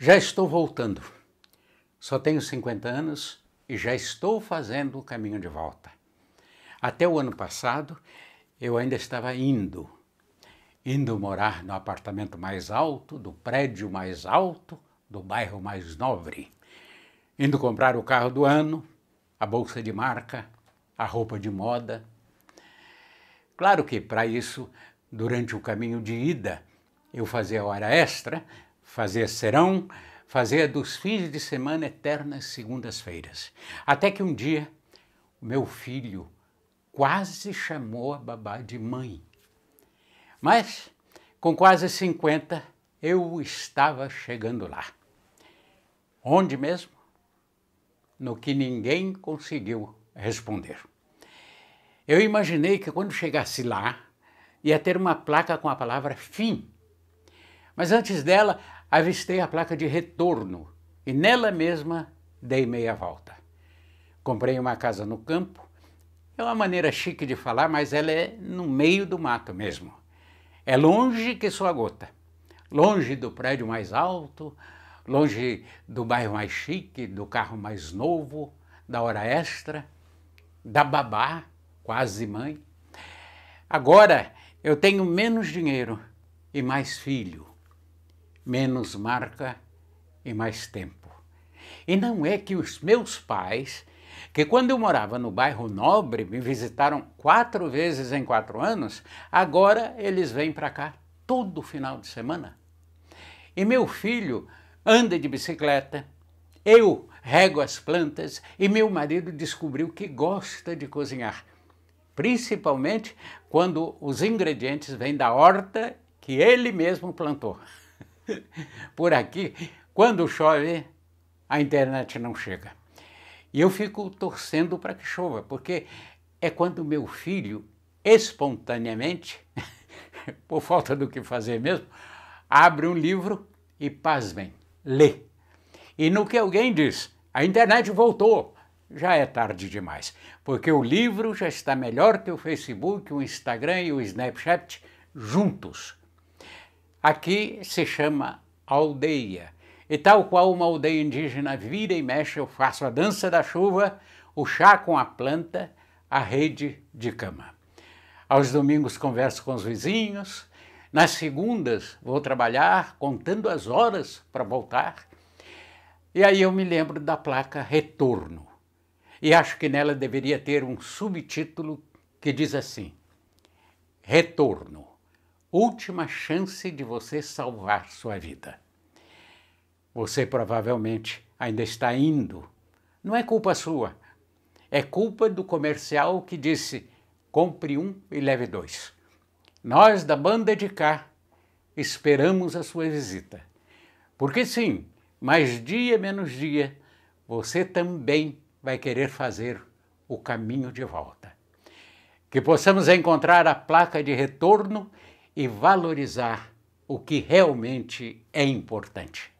Já estou voltando. Só tenho 50 anos e já estou fazendo o caminho de volta. Até o ano passado, eu ainda estava indo. Indo morar no apartamento mais alto, do prédio mais alto, do bairro mais nobre. Indo comprar o carro do ano, a bolsa de marca, a roupa de moda. Claro que, para isso, durante o caminho de ida, eu fazia hora extra fazer serão, fazer dos fins de semana eternas segundas-feiras. Até que um dia, meu filho quase chamou a babá de mãe. Mas, com quase 50, eu estava chegando lá. Onde mesmo? No que ninguém conseguiu responder. Eu imaginei que quando chegasse lá, ia ter uma placa com a palavra fim. Mas antes dela, avistei a placa de retorno e nela mesma dei meia volta. Comprei uma casa no campo. É uma maneira chique de falar, mas ela é no meio do mato mesmo. É longe que sua gota. Longe do prédio mais alto, longe do bairro mais chique, do carro mais novo, da hora extra, da babá, quase mãe. Agora eu tenho menos dinheiro e mais filho menos marca e mais tempo. E não é que os meus pais, que quando eu morava no bairro Nobre me visitaram quatro vezes em quatro anos, agora eles vêm para cá todo final de semana. E meu filho anda de bicicleta, eu rego as plantas e meu marido descobriu que gosta de cozinhar, principalmente quando os ingredientes vêm da horta que ele mesmo plantou. Por aqui, quando chove, a internet não chega. E eu fico torcendo para que chova, porque é quando meu filho, espontaneamente, por falta do que fazer mesmo, abre um livro e, pasmem, lê. E no que alguém diz, a internet voltou, já é tarde demais, porque o livro já está melhor que o Facebook, o Instagram e o Snapchat juntos. Aqui se chama aldeia. E tal qual uma aldeia indígena vira e mexe, eu faço a dança da chuva, o chá com a planta, a rede de cama. Aos domingos converso com os vizinhos, nas segundas vou trabalhar contando as horas para voltar. E aí eu me lembro da placa Retorno. E acho que nela deveria ter um subtítulo que diz assim: Retorno última chance de você salvar sua vida. Você provavelmente ainda está indo. Não é culpa sua. É culpa do comercial que disse: compre um e leve dois. Nós da banda de cá esperamos a sua visita. Porque sim, mais dia menos dia, você também vai querer fazer o caminho de volta. Que possamos encontrar a placa de retorno e valorizar o que realmente é importante.